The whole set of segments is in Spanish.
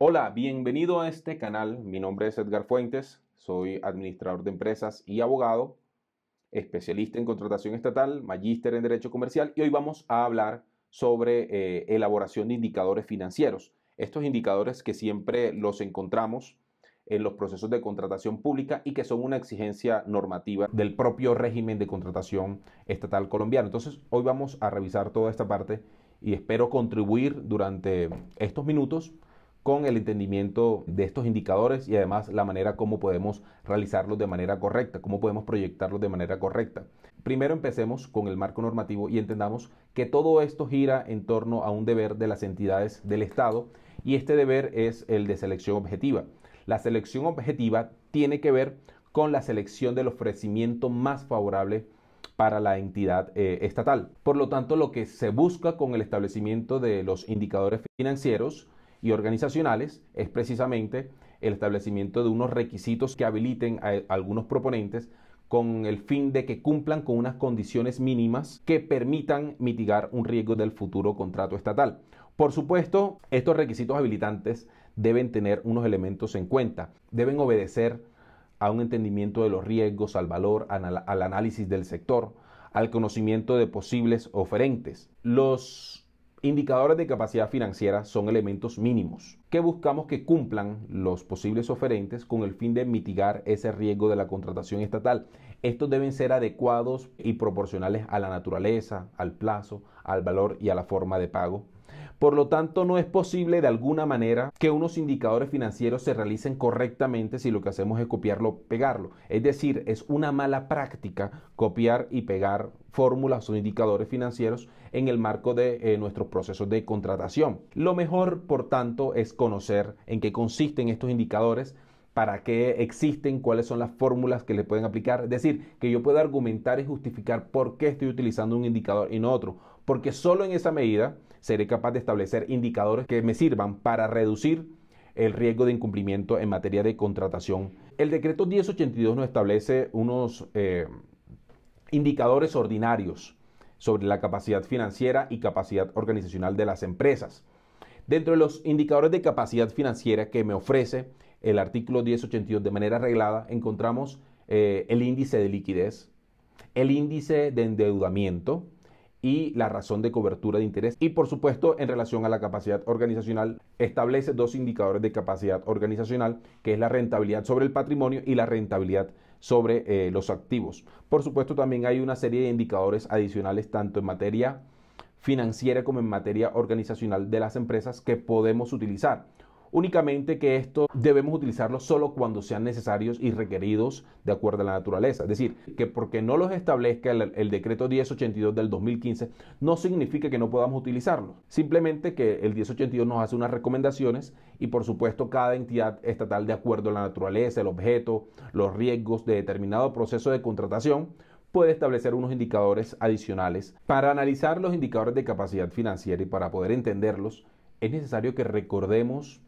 Hola, bienvenido a este canal. Mi nombre es Edgar Fuentes, soy administrador de empresas y abogado, especialista en contratación estatal, magíster en Derecho Comercial y hoy vamos a hablar sobre eh, elaboración de indicadores financieros. Estos indicadores que siempre los encontramos en los procesos de contratación pública y que son una exigencia normativa del propio régimen de contratación estatal colombiano. Entonces, hoy vamos a revisar toda esta parte y espero contribuir durante estos minutos con el entendimiento de estos indicadores y además la manera como podemos realizarlos de manera correcta, cómo podemos proyectarlos de manera correcta. Primero empecemos con el marco normativo y entendamos que todo esto gira en torno a un deber de las entidades del Estado y este deber es el de selección objetiva. La selección objetiva tiene que ver con la selección del ofrecimiento más favorable para la entidad eh, estatal. Por lo tanto, lo que se busca con el establecimiento de los indicadores financieros y organizacionales es precisamente el establecimiento de unos requisitos que habiliten a eh, algunos proponentes con el fin de que cumplan con unas condiciones mínimas que permitan mitigar un riesgo del futuro contrato estatal. Por supuesto, estos requisitos habilitantes deben tener unos elementos en cuenta, deben obedecer a un entendimiento de los riesgos, al valor, al análisis del sector, al conocimiento de posibles oferentes. Los Indicadores de capacidad financiera son elementos mínimos que buscamos que cumplan los posibles oferentes con el fin de mitigar ese riesgo de la contratación estatal. Estos deben ser adecuados y proporcionales a la naturaleza, al plazo, al valor y a la forma de pago por lo tanto, no es posible de alguna manera que unos indicadores financieros se realicen correctamente si lo que hacemos es copiarlo, pegarlo. Es decir, es una mala práctica copiar y pegar fórmulas o indicadores financieros en el marco de eh, nuestros procesos de contratación. Lo mejor, por tanto, es conocer en qué consisten estos indicadores, para qué existen, cuáles son las fórmulas que le pueden aplicar. Es decir, que yo pueda argumentar y justificar por qué estoy utilizando un indicador y no otro. Porque solo en esa medida seré capaz de establecer indicadores que me sirvan para reducir el riesgo de incumplimiento en materia de contratación. El decreto 1082 nos establece unos eh, indicadores ordinarios sobre la capacidad financiera y capacidad organizacional de las empresas. Dentro de los indicadores de capacidad financiera que me ofrece el artículo 1082 de manera arreglada, encontramos eh, el índice de liquidez, el índice de endeudamiento, y la razón de cobertura de interés. Y por supuesto, en relación a la capacidad organizacional, establece dos indicadores de capacidad organizacional, que es la rentabilidad sobre el patrimonio y la rentabilidad sobre eh, los activos. Por supuesto, también hay una serie de indicadores adicionales, tanto en materia financiera como en materia organizacional de las empresas que podemos utilizar únicamente que esto debemos utilizarlo solo cuando sean necesarios y requeridos de acuerdo a la naturaleza. Es decir, que porque no los establezca el, el decreto 1082 del 2015 no significa que no podamos utilizarlo. Simplemente que el 1082 nos hace unas recomendaciones y por supuesto cada entidad estatal de acuerdo a la naturaleza, el objeto, los riesgos de determinado proceso de contratación puede establecer unos indicadores adicionales. Para analizar los indicadores de capacidad financiera y para poder entenderlos, es necesario que recordemos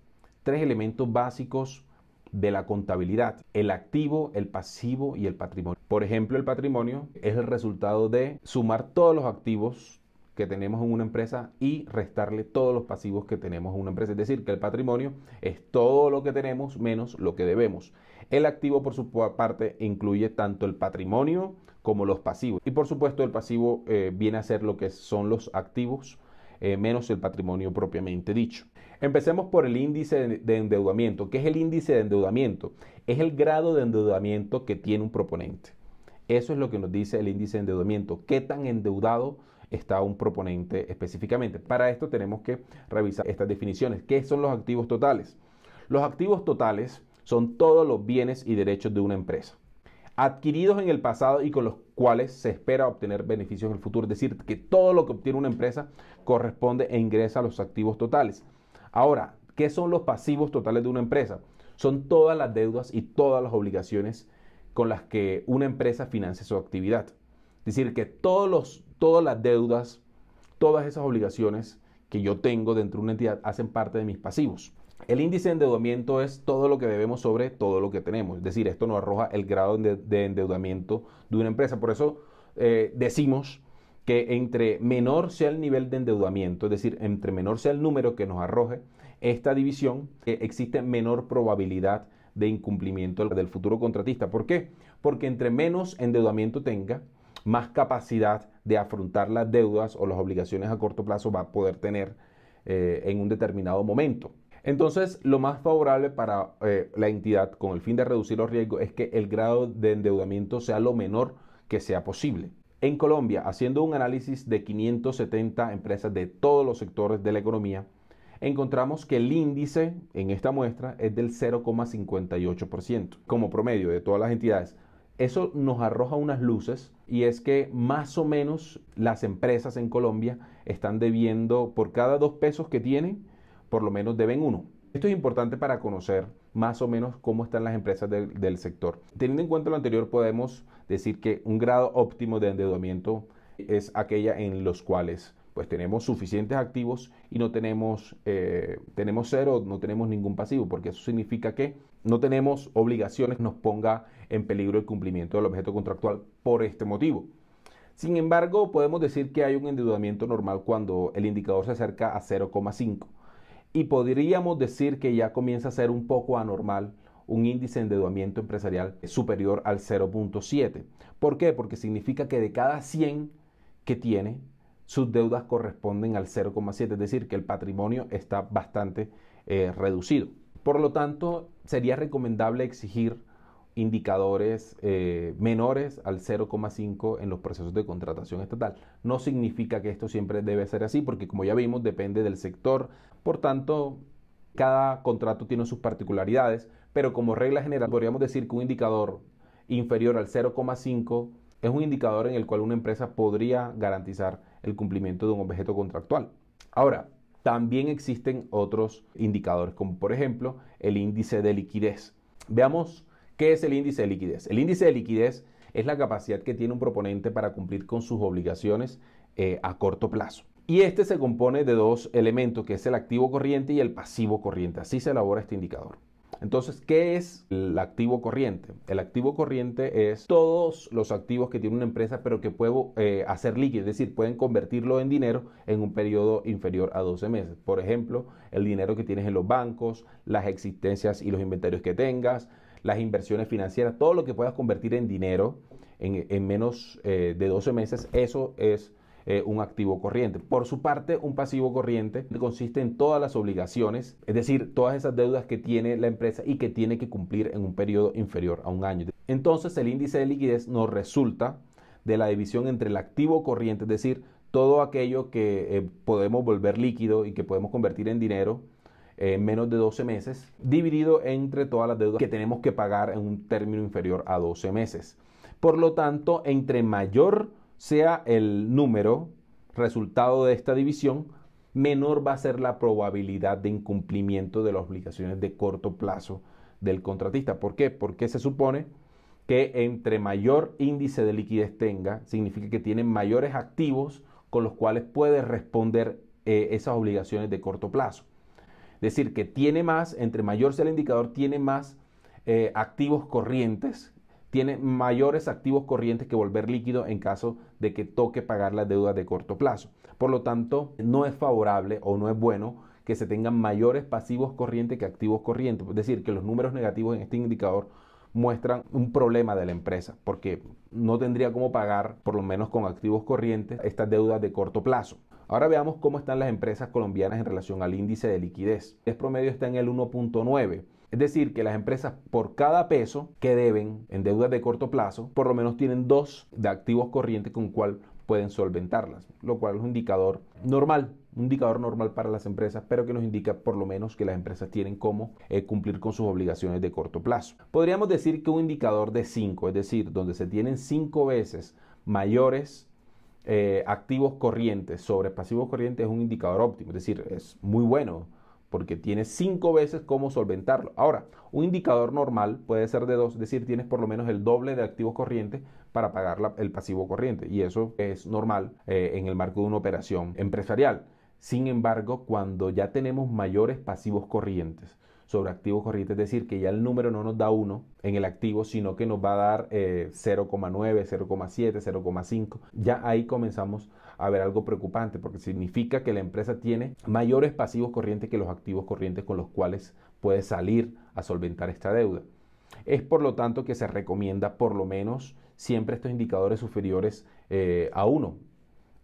tres elementos básicos de la contabilidad, el activo, el pasivo y el patrimonio. Por ejemplo, el patrimonio es el resultado de sumar todos los activos que tenemos en una empresa y restarle todos los pasivos que tenemos en una empresa. Es decir, que el patrimonio es todo lo que tenemos menos lo que debemos. El activo, por su parte, incluye tanto el patrimonio como los pasivos. Y por supuesto, el pasivo eh, viene a ser lo que son los activos eh, menos el patrimonio propiamente dicho. Empecemos por el índice de endeudamiento. ¿Qué es el índice de endeudamiento? Es el grado de endeudamiento que tiene un proponente. Eso es lo que nos dice el índice de endeudamiento. ¿Qué tan endeudado está un proponente específicamente? Para esto tenemos que revisar estas definiciones. ¿Qué son los activos totales? Los activos totales son todos los bienes y derechos de una empresa adquiridos en el pasado y con los cuales se espera obtener beneficios en el futuro. Es decir, que todo lo que obtiene una empresa corresponde e ingresa a los activos totales. Ahora, ¿qué son los pasivos totales de una empresa? Son todas las deudas y todas las obligaciones con las que una empresa financia su actividad. Es decir, que todos los, todas las deudas, todas esas obligaciones que yo tengo dentro de una entidad hacen parte de mis pasivos. El índice de endeudamiento es todo lo que debemos sobre todo lo que tenemos. Es decir, esto nos arroja el grado de endeudamiento de una empresa. Por eso eh, decimos que entre menor sea el nivel de endeudamiento, es decir, entre menor sea el número que nos arroje esta división, eh, existe menor probabilidad de incumplimiento del futuro contratista. ¿Por qué? Porque entre menos endeudamiento tenga, más capacidad de afrontar las deudas o las obligaciones a corto plazo va a poder tener eh, en un determinado momento. Entonces, lo más favorable para eh, la entidad con el fin de reducir los riesgos es que el grado de endeudamiento sea lo menor que sea posible. En Colombia, haciendo un análisis de 570 empresas de todos los sectores de la economía, encontramos que el índice en esta muestra es del 0,58% como promedio de todas las entidades. Eso nos arroja unas luces y es que más o menos las empresas en Colombia están debiendo por cada dos pesos que tienen, por lo menos deben uno. Esto es importante para conocer más o menos cómo están las empresas del, sector. Teniendo en cuenta lo anterior, podemos decir que un grado óptimo de endeudamiento es aquella en los cuales pues tenemos suficientes activos y no tenemos, eh, tenemos cero, no tenemos ningún pasivo, porque eso significa que no tenemos obligaciones que nos ponga en peligro el cumplimiento del objeto contractual por este motivo. Sin embargo, podemos decir que hay un endeudamiento normal cuando el indicador se acerca a 0,5 y podríamos decir que ya comienza a ser un poco anormal un índice de endeudamiento empresarial superior al 0.7. ¿Por qué? Porque significa que de cada 100 que tiene, sus deudas corresponden al 0,7, es decir, que el patrimonio está bastante eh, reducido. Por lo tanto, sería recomendable exigir indicadores eh, menores al 0,5 en los procesos de contratación estatal. No significa que esto siempre debe ser así, porque como ya vimos, depende del sector. Por tanto, cada contrato tiene sus particularidades, pero como regla general podríamos decir que un indicador inferior al 0,5 es un indicador en el cual una empresa podría garantizar el cumplimiento de un objeto contractual. Ahora, también existen otros indicadores, como por ejemplo el índice de liquidez. Veamos ¿Qué es el índice de liquidez? El índice de liquidez es la capacidad que tiene un proponente para cumplir con sus obligaciones eh, a corto plazo. Y este se compone de dos elementos, que es el activo corriente y el pasivo corriente. Así se elabora este indicador. Entonces, ¿qué es el activo corriente? El activo corriente es todos los activos que tiene una empresa, pero que puedo eh, hacer líquido, es decir, pueden convertirlo en dinero en un periodo inferior a 12 meses. Por ejemplo, el dinero que tienes en los bancos, las existencias y los inventarios que tengas, las inversiones financieras, todo lo que puedas convertir en dinero en, menos eh, de 12 meses, eso es eh, un activo corriente. Por su parte, un pasivo corriente consiste en todas las obligaciones, es decir, todas esas deudas que tiene la empresa y que tiene que cumplir en un periodo inferior a un año. Entonces, el índice de liquidez nos resulta de la división entre el activo corriente, es decir, todo aquello que eh, podemos volver líquido y que podemos convertir en dinero, eh, menos de 12 meses, dividido entre todas las deudas que tenemos que pagar en un término inferior a 12 meses. Por lo tanto, entre mayor sea el número resultado de esta división, menor va a ser la probabilidad de incumplimiento de las obligaciones de corto plazo del contratista. ¿Por qué? Porque se supone que entre mayor índice de liquidez tenga, significa que tiene mayores activos con los cuales puede responder eh, esas obligaciones de corto plazo decir que tiene más, entre mayor sea el indicador, tiene más eh, activos corrientes, tiene mayores activos corrientes que volver líquido en caso de que toque pagar las deudas de corto plazo. Por lo tanto, no es favorable o no es bueno que se tengan mayores pasivos corrientes que activos corrientes. Es decir, que los números negativos en este indicador muestran un problema de la empresa, porque no tendría cómo pagar, por lo menos con activos corrientes, estas deudas de corto plazo. Ahora veamos cómo están las empresas colombianas en relación al índice de liquidez. El promedio está en el 1.9. Es decir, que las empresas por cada peso que deben en deudas de corto plazo, por lo menos tienen dos de activos corrientes con cual pueden solventarlas, lo cual es un indicador normal, un indicador normal para las empresas, pero que nos indica por lo menos que las empresas tienen cómo eh, cumplir con sus obligaciones de corto plazo. Podríamos decir que un indicador de 5, es decir, donde se tienen 5 veces mayores eh, activos corrientes sobre pasivos corrientes es un indicador óptimo, es decir, es muy bueno porque tienes cinco veces cómo solventarlo. Ahora, un indicador normal puede ser de dos, es decir, tienes por lo menos el doble de activos corrientes para pagar el pasivo corriente y eso es normal eh, en el marco de una operación empresarial. Sin embargo, cuando ya tenemos mayores pasivos corrientes, sobre activos corrientes, es decir, que ya el número no nos da 1 en el activo, sino que nos va a dar 0,9, 0,7, 0,5. Ya ahí comenzamos a ver algo preocupante porque significa que la empresa tiene mayores pasivos corrientes que los activos corrientes con los cuales puede salir a solventar esta deuda. Es por lo tanto que se recomienda por lo menos siempre estos indicadores superiores eh, a 1.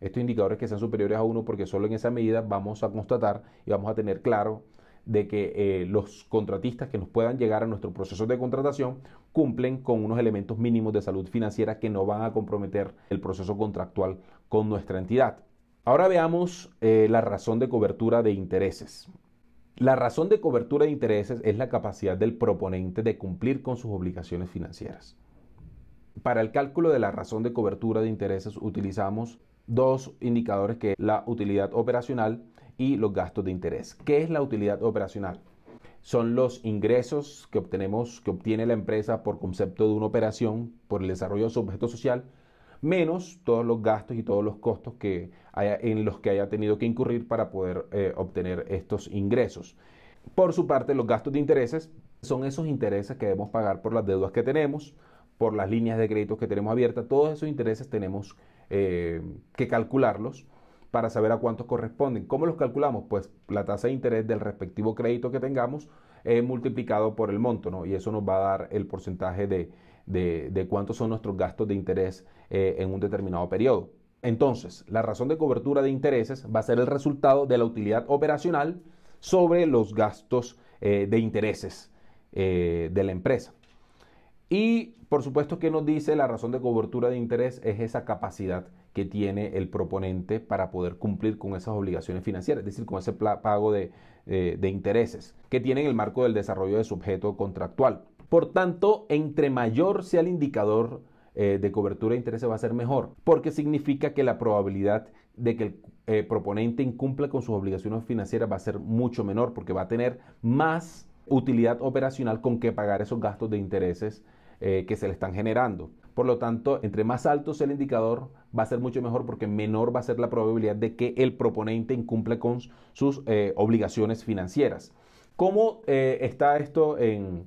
Estos indicadores que sean superiores a 1 porque solo en esa medida vamos a constatar y vamos a tener claro de que eh, los contratistas que nos puedan llegar a nuestro proceso de contratación cumplen con unos elementos mínimos de salud financiera que no van a comprometer el proceso contractual con nuestra entidad. Ahora veamos eh, la razón de cobertura de intereses. La razón de cobertura de intereses es la capacidad del proponente de cumplir con sus obligaciones financieras. Para el cálculo de la razón de cobertura de intereses utilizamos dos indicadores que es la utilidad operacional y los gastos de interés. ¿Qué es la utilidad operacional? Son los ingresos que obtenemos, que obtiene la empresa por concepto de una operación, por el desarrollo de su objeto social, menos todos los gastos y todos los costos que en los que haya tenido que incurrir para poder eh, obtener estos ingresos. Por su parte, los gastos de intereses son esos intereses que debemos pagar por las deudas que tenemos, por las líneas de crédito que tenemos abiertas, todos esos intereses tenemos eh, que calcularlos para saber a cuántos corresponden. ¿Cómo los calculamos? Pues la tasa de interés del respectivo crédito que tengamos eh, multiplicado por el monto, ¿no? Y eso nos va a dar el porcentaje de, cuántos son nuestros gastos de interés eh, en un determinado periodo. Entonces, la razón de cobertura de intereses va a ser el resultado de la utilidad operacional sobre los gastos eh, de intereses de la empresa. Y por supuesto que nos dice la razón de cobertura de interés es esa capacidad que tiene el proponente para poder cumplir con esas obligaciones financieras, es decir, con ese pago eh, de, intereses que tiene en el marco del desarrollo de su objeto contractual. Por tanto, entre mayor sea el indicador eh, de cobertura de intereses va a ser mejor, porque significa que la probabilidad de que el eh, proponente incumpla con sus obligaciones financieras va a ser mucho menor, porque va a tener más utilidad operacional con que pagar esos gastos de intereses que se le están generando. Por lo tanto, entre más alto sea el indicador, va a ser mucho mejor porque menor va a ser la probabilidad de que el proponente incumpla con sus eh, obligaciones financieras. ¿Cómo eh, está esto en,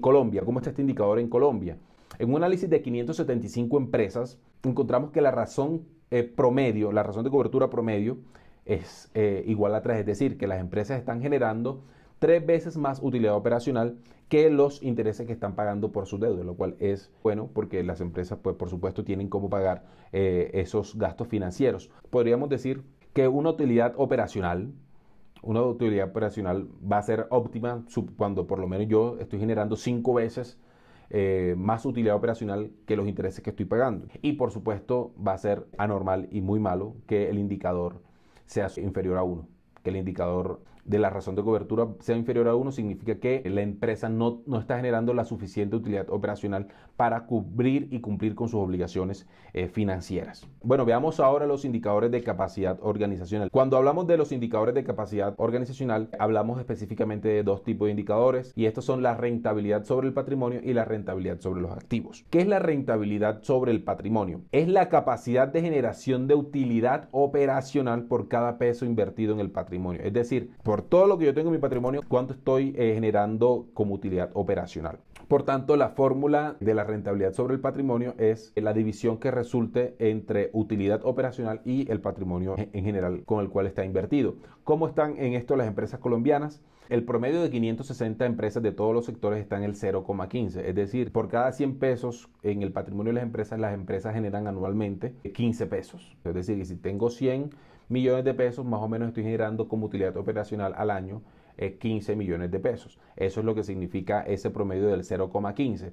Colombia? ¿Cómo está este indicador en Colombia? En un análisis de 575 empresas, encontramos que la razón eh, promedio, la razón de cobertura promedio, es igual a 3, es decir, que las empresas están generando tres veces más utilidad operacional que los intereses que están pagando por su deuda, lo cual es bueno porque las empresas, pues por supuesto, tienen cómo pagar eh, esos gastos financieros. Podríamos decir que una utilidad operacional, una utilidad operacional va a ser óptima cuando por lo menos yo estoy generando cinco veces eh, más utilidad operacional que los intereses que estoy pagando. Y por supuesto va a ser anormal y muy malo que el indicador sea inferior a uno, que el indicador de la razón de cobertura sea inferior a 1, significa que la empresa no, no, está generando la suficiente utilidad operacional para cubrir y cumplir con sus obligaciones eh, financieras. Bueno, veamos ahora los indicadores de capacidad organizacional. Cuando hablamos de los indicadores de capacidad organizacional, hablamos específicamente de dos tipos de indicadores y estos son la rentabilidad sobre el patrimonio y la rentabilidad sobre los activos. ¿Qué es la rentabilidad sobre el patrimonio? Es la capacidad de generación de utilidad operacional por cada peso invertido en el patrimonio. Es decir, por todo lo que yo tengo en mi patrimonio, cuánto estoy eh, generando como utilidad operacional. Por tanto, la fórmula de la rentabilidad sobre el patrimonio es la división que resulte entre utilidad operacional y el patrimonio en general con el cual está invertido. ¿Cómo están en esto las empresas colombianas? El promedio de 560 empresas de todos los sectores está en el 0,15, es decir, por cada 100 pesos en el patrimonio de las empresas, las empresas generan anualmente 15 pesos. Es decir, si tengo 100 millones de pesos, más o menos estoy generando como utilidad operacional al año 15 eh, millones de pesos. Eso es lo que significa ese promedio del 0,15.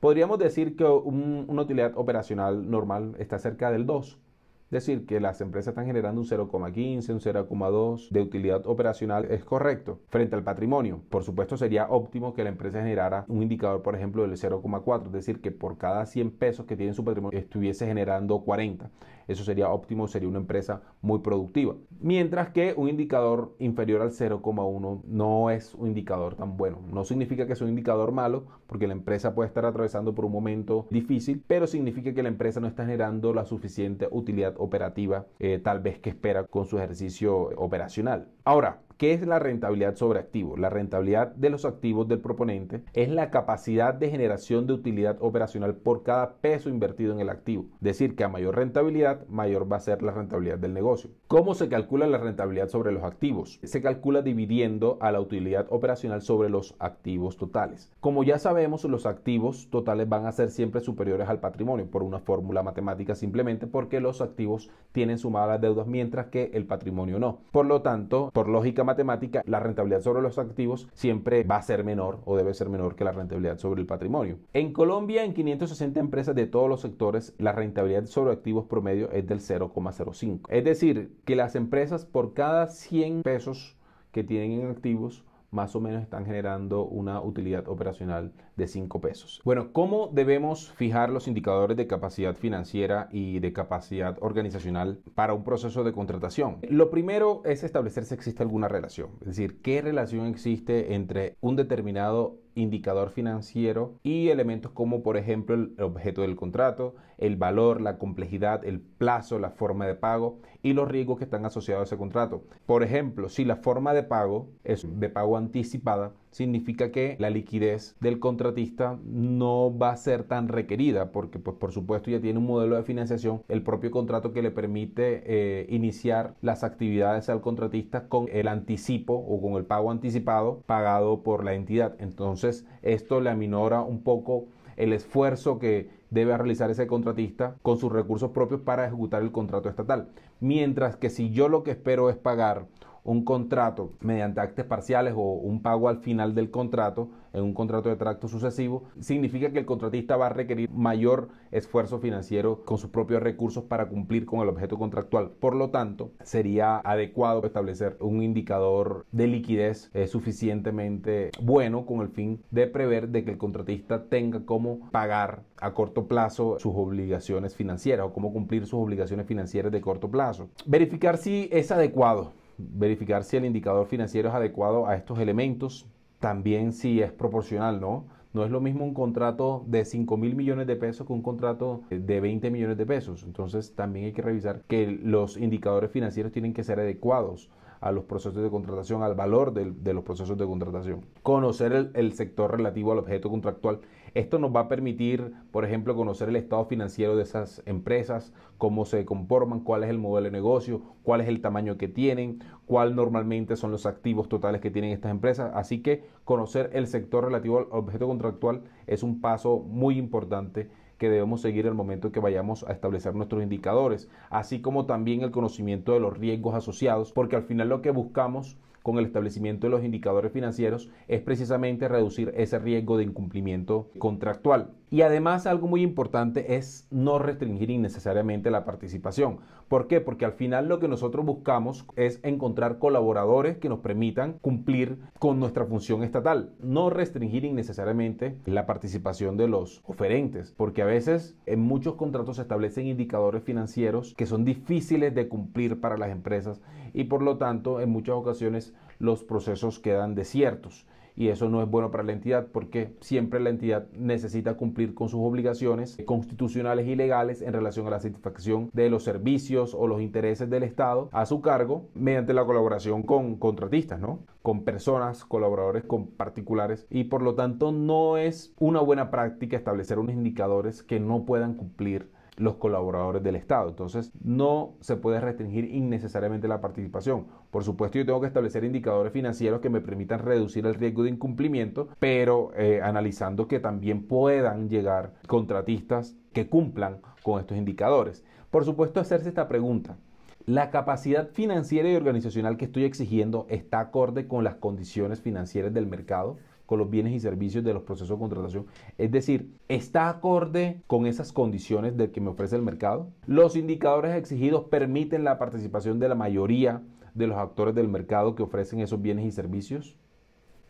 Podríamos decir que una utilidad operacional normal está cerca del 2. Es decir, que las empresas están generando un 0,15, un 0,2 de utilidad operacional es correcto frente al patrimonio. Por supuesto, sería óptimo que la empresa generara un indicador, por ejemplo, del 0,4, es decir, que por cada 100 pesos que tiene su patrimonio estuviese generando 40 eso sería óptimo, sería una empresa muy productiva. Mientras que un indicador inferior al 0,1 no es un indicador tan bueno. No significa que sea un indicador malo, porque la empresa puede estar atravesando por un momento difícil, pero significa que la empresa no está generando la suficiente utilidad operativa, eh, tal vez que espera con su ejercicio operacional. Ahora, ¿Qué es la rentabilidad sobre activos? La rentabilidad de los activos del proponente es la capacidad de generación de utilidad operacional por cada peso invertido en el activo. Es Decir que a mayor rentabilidad, mayor va a ser la rentabilidad del negocio. ¿Cómo se calcula la rentabilidad sobre los activos? Se calcula dividiendo a la utilidad operacional sobre los activos totales. Como ya sabemos, los activos totales van a ser siempre superiores al patrimonio por una fórmula matemática simplemente porque los activos tienen sumadas las deudas mientras que el patrimonio no. Por lo tanto, por lógica matemática, la rentabilidad sobre los activos siempre va a ser menor o debe ser menor que la rentabilidad sobre el patrimonio. En Colombia, en 560 empresas de todos los sectores, la rentabilidad sobre activos promedio es del 0,05. Es decir, que las empresas por cada 100 pesos que tienen en activos más o menos están generando una utilidad operacional de 5 pesos. Bueno, ¿cómo debemos fijar los indicadores de capacidad financiera y de capacidad organizacional para un proceso de contratación? Lo primero es establecer si existe alguna relación, es decir, qué relación existe entre un determinado indicador financiero y elementos como por ejemplo el objeto del contrato, el valor, la complejidad, el plazo, la forma de pago y los riesgos que están asociados a ese contrato. Por ejemplo, si la forma de pago es de pago anticipada, significa que la liquidez del contratista no va a ser tan requerida porque pues por supuesto ya tiene un modelo de financiación el propio contrato que le permite eh, iniciar las actividades al contratista con el anticipo o con el pago anticipado pagado por la entidad entonces esto le aminora un poco el esfuerzo que debe realizar ese contratista con sus recursos propios para ejecutar el contrato estatal. Mientras que si yo lo que espero es pagar un contrato mediante actes parciales o un pago al final del contrato, en un contrato de tracto sucesivo, significa que el contratista va a requerir mayor esfuerzo financiero con sus propios recursos para cumplir con el objeto contractual. Por lo tanto, sería adecuado establecer un indicador de liquidez eh, suficientemente bueno con el fin de prever de que el contratista tenga cómo pagar a corto plazo sus obligaciones financieras o cómo cumplir sus obligaciones financieras de corto plazo. Verificar si es adecuado verificar si el indicador financiero es adecuado a estos elementos, también si es proporcional, ¿no? No es lo mismo un contrato de 5 mil millones de pesos que un contrato de 20 millones de pesos. Entonces también hay que revisar que los indicadores financieros tienen que ser adecuados a los procesos de contratación, al valor de, los procesos de contratación. Conocer el sector relativo al objeto contractual esto nos va a permitir, por ejemplo, conocer el estado financiero de esas empresas, cómo se conforman, cuál es el modelo de negocio, cuál es el tamaño que tienen, cuál normalmente son los activos totales que tienen estas empresas. Así que conocer el sector relativo al objeto contractual es un paso muy importante que debemos seguir al momento que vayamos a establecer nuestros indicadores, así como también el conocimiento de los riesgos asociados, porque al final lo que buscamos con el establecimiento de los indicadores financieros es precisamente reducir ese riesgo de incumplimiento contractual. Y además algo muy importante es no restringir innecesariamente la participación. ¿Por qué? Porque al final lo que nosotros buscamos es encontrar colaboradores que nos permitan cumplir con nuestra función estatal. No restringir innecesariamente la participación de los oferentes, porque a veces en muchos contratos se establecen indicadores financieros que son difíciles de cumplir para las empresas y por lo tanto en muchas ocasiones los procesos quedan desiertos y eso no es bueno para la entidad porque siempre la entidad necesita cumplir con sus obligaciones constitucionales y legales en relación a la satisfacción de los servicios o los intereses del Estado a su cargo mediante la colaboración con contratistas, ¿no? Con personas, colaboradores, con particulares y por lo tanto no es una buena práctica establecer unos indicadores que no puedan cumplir los colaboradores del Estado. Entonces, no se puede restringir innecesariamente la participación. Por supuesto, yo tengo que establecer indicadores financieros que me permitan reducir el riesgo de incumplimiento, pero eh, analizando que también puedan llegar contratistas que cumplan con estos indicadores. Por supuesto, hacerse esta pregunta. ¿La capacidad financiera y organizacional que estoy exigiendo está acorde con las condiciones financieras del mercado? con los bienes y servicios de los procesos de contratación. Es decir, ¿está acorde con esas condiciones del que me ofrece el mercado? Los indicadores exigidos permiten la participación de la mayoría de los actores del mercado que ofrecen esos bienes y servicios.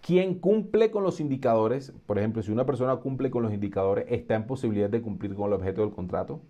¿Quién cumple con los indicadores, por ejemplo, si una persona cumple con los indicadores, está en posibilidad de cumplir con el objeto del contrato.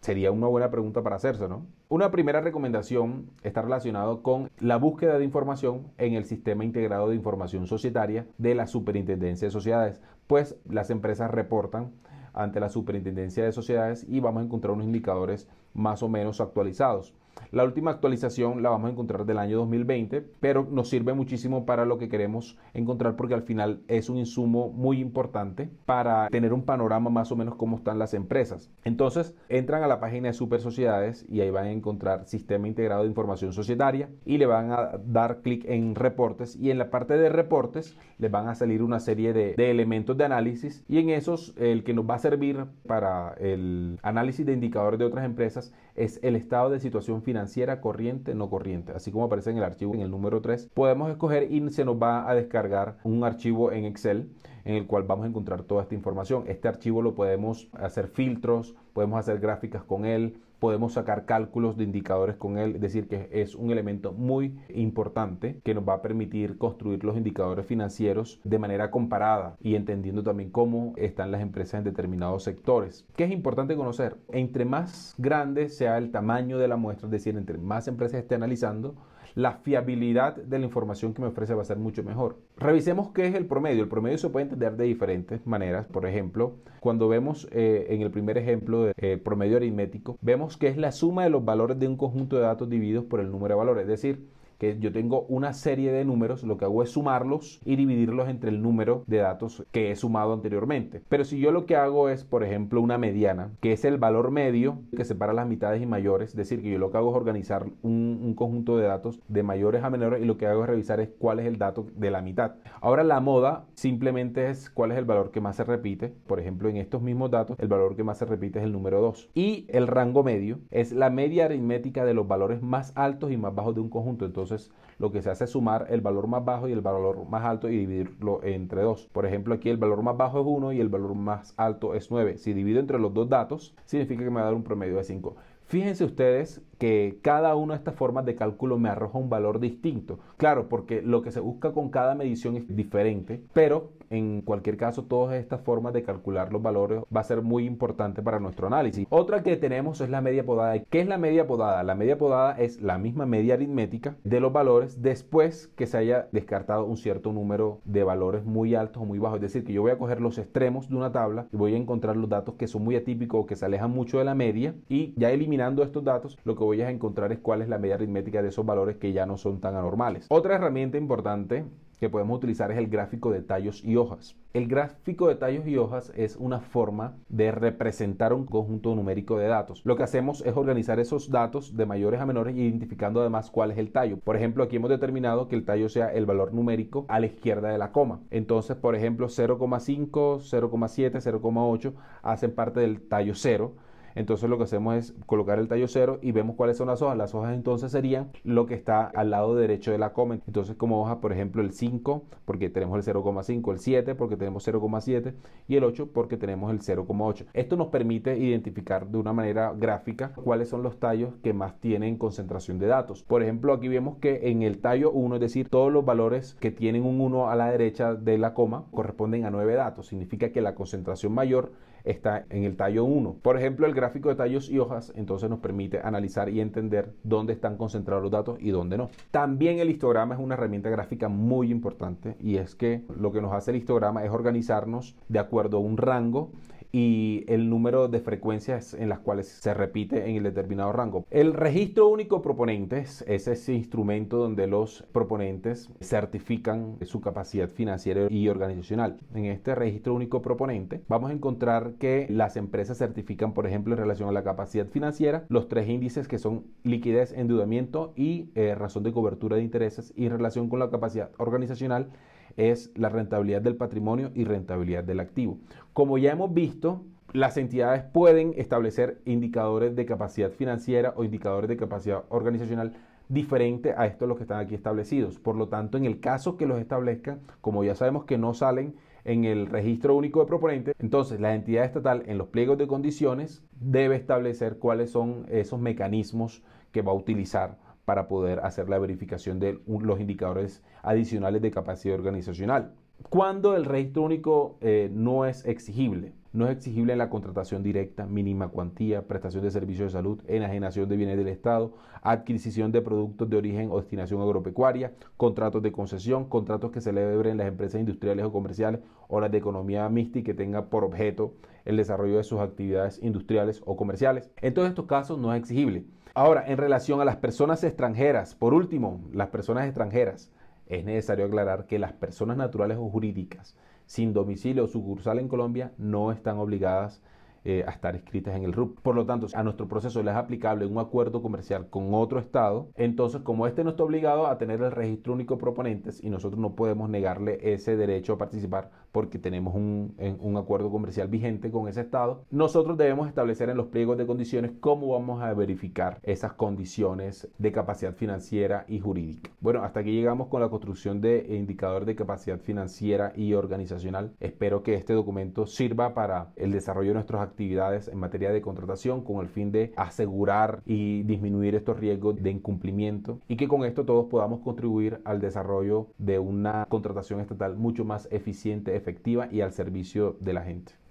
Sería una buena pregunta para hacerse, ¿no? Una primera recomendación está relacionada con la búsqueda de información en el Sistema Integrado de Información Societaria de la Superintendencia de Sociedades, pues las empresas reportan ante la Superintendencia de Sociedades y vamos a encontrar unos indicadores más o menos actualizados. La última actualización la vamos a encontrar del año 2020, pero nos sirve muchísimo para lo que queremos encontrar porque al final es un insumo muy importante para tener un panorama más o menos cómo están las empresas. Entonces, entran a la página de Super Sociedades y ahí van a encontrar Sistema Integrado de Información Societaria y le van a dar clic en reportes y en la parte de reportes les van a salir una serie de, elementos de análisis y en esos el que nos va a servir para el análisis de indicadores de otras empresas es el estado de situación financiera corriente no corriente, así como aparece en el archivo en el número 3. Podemos escoger y se nos va a descargar un archivo en Excel en el cual vamos a encontrar toda esta información. Este archivo lo podemos hacer filtros, podemos hacer gráficas con él, podemos sacar cálculos de indicadores con él, es decir, que es un elemento muy importante que nos va a permitir construir los indicadores financieros de manera comparada y entendiendo también cómo están las empresas en determinados sectores. ¿Qué es importante conocer? Entre más grande sea el tamaño de la muestra, es decir, entre más empresas esté analizando, la fiabilidad de la información que me ofrece va a ser mucho mejor. Revisemos qué es el promedio. El promedio se puede entender de diferentes maneras. Por ejemplo, cuando vemos eh, en el primer ejemplo de eh, promedio aritmético, vemos que es la suma de los valores de un conjunto de datos divididos por el número de valores. Es decir, que yo tengo una serie de números, lo que hago es sumarlos y dividirlos entre el número de datos que he sumado anteriormente. Pero si yo lo que hago es, por ejemplo, una mediana, que es el valor medio que separa las mitades y mayores, es decir, que yo lo que hago es organizar un, conjunto de datos de mayores a menores y lo que hago es revisar cuál es el dato de la mitad. Ahora la moda simplemente es cuál es el valor que más se repite. Por ejemplo, en estos mismos datos, el valor que más se repite es el número 2. Y el rango medio es la media aritmética de los valores más altos y más bajos de un conjunto. Entonces, entonces lo que se hace es sumar el valor más bajo y el valor más alto y dividirlo entre dos. Por ejemplo, aquí el valor más bajo es 1 y el valor más alto es 9. Si divido entre los dos datos, significa que me va a dar un promedio de 5. Fíjense ustedes que cada una de estas formas de cálculo me arroja un valor distinto. Claro, porque lo que se busca con cada medición es diferente, pero en cualquier caso, todas estas formas de calcular los valores va a ser muy importante para nuestro análisis. Otra que tenemos es la media podada. ¿Qué es la media podada? La media podada es la misma media aritmética de los valores después que se haya descartado un cierto número de valores muy altos o muy bajos. Es decir, que yo voy a coger los extremos de una tabla y voy a encontrar los datos que son muy atípicos o que se alejan mucho de la media y ya eliminando estos datos, lo que voy a encontrar es cuál es la media aritmética de esos valores que ya no son tan anormales. Otra herramienta importante que podemos utilizar es el gráfico de tallos y hojas. El gráfico de tallos y hojas es una forma de representar un conjunto numérico de datos. Lo que hacemos es organizar esos datos de mayores a menores identificando además cuál es el tallo. Por ejemplo, aquí hemos determinado que el tallo sea el valor numérico a la izquierda de la coma. Entonces, por ejemplo, 0,5, 0,7, 0,8 hacen parte del tallo 0 entonces lo que hacemos es colocar el tallo 0 y vemos cuáles son las hojas. Las hojas entonces serían lo que está al lado derecho de la coma. Entonces como hoja, por ejemplo, el 5 porque tenemos el 0,5, el 7 porque tenemos 0,7 y el 8 porque tenemos el 0,8. Esto nos permite identificar de una manera gráfica cuáles son los tallos que más tienen concentración de datos. Por ejemplo, aquí vemos que en el tallo 1, es decir, todos los valores que tienen un 1 a la derecha de la coma corresponden a 9 datos. Significa que la concentración mayor está en el tallo 1. Por ejemplo, el gráfico de tallos y hojas entonces nos permite analizar y entender dónde están concentrados los datos y dónde no. También el histograma es una herramienta gráfica muy importante y es que lo que nos hace el histograma es organizarnos de acuerdo a un rango y el número de frecuencias en las cuales se repite en el determinado rango. El registro único proponentes es ese instrumento donde los proponentes certifican su capacidad financiera y organizacional. En este registro único proponente vamos a encontrar que las empresas certifican, por ejemplo, en relación a la capacidad financiera, los tres índices que son liquidez, endeudamiento y eh, razón de cobertura de intereses y en relación con la capacidad organizacional es la rentabilidad del patrimonio y rentabilidad del activo. Como ya hemos visto, las entidades pueden establecer indicadores de capacidad financiera o indicadores de capacidad organizacional diferente a estos los que están aquí establecidos. Por lo tanto, en el caso que los establezca, como ya sabemos que no salen en el registro único de proponentes, entonces la entidad estatal en los pliegos de condiciones debe establecer cuáles son esos mecanismos que va a utilizar para poder hacer la verificación de los indicadores adicionales de capacidad organizacional. Cuando el registro único eh, no es exigible, no es exigible en la contratación directa, mínima cuantía, prestación de servicios de salud, enajenación de bienes del Estado, adquisición de productos de origen o destinación agropecuaria, contratos de concesión, contratos que celebren las empresas industriales o comerciales o las de economía mixta que tenga por objeto el desarrollo de sus actividades industriales o comerciales. En todos estos casos no es exigible. Ahora, en relación a las personas extranjeras, por último, las personas extranjeras, es necesario aclarar que las personas naturales o jurídicas sin domicilio o sucursal en Colombia no están obligadas a eh, a estar escritas en el RUP. Por lo tanto, a nuestro proceso le es aplicable un acuerdo comercial con otro estado. Entonces, como este no está obligado a tener el registro único proponentes y nosotros no podemos negarle ese derecho a participar porque tenemos un, acuerdo comercial vigente con ese estado, nosotros debemos establecer en los pliegos de condiciones cómo vamos a verificar esas condiciones de capacidad financiera y jurídica. Bueno, hasta aquí llegamos con la construcción de indicador de capacidad financiera y organizacional. Espero que este documento sirva para el desarrollo de nuestros actividades actividades en materia de contratación con el fin de asegurar y disminuir estos riesgos de incumplimiento y que con esto todos podamos contribuir al desarrollo de una contratación estatal mucho más eficiente, efectiva y al servicio de la gente.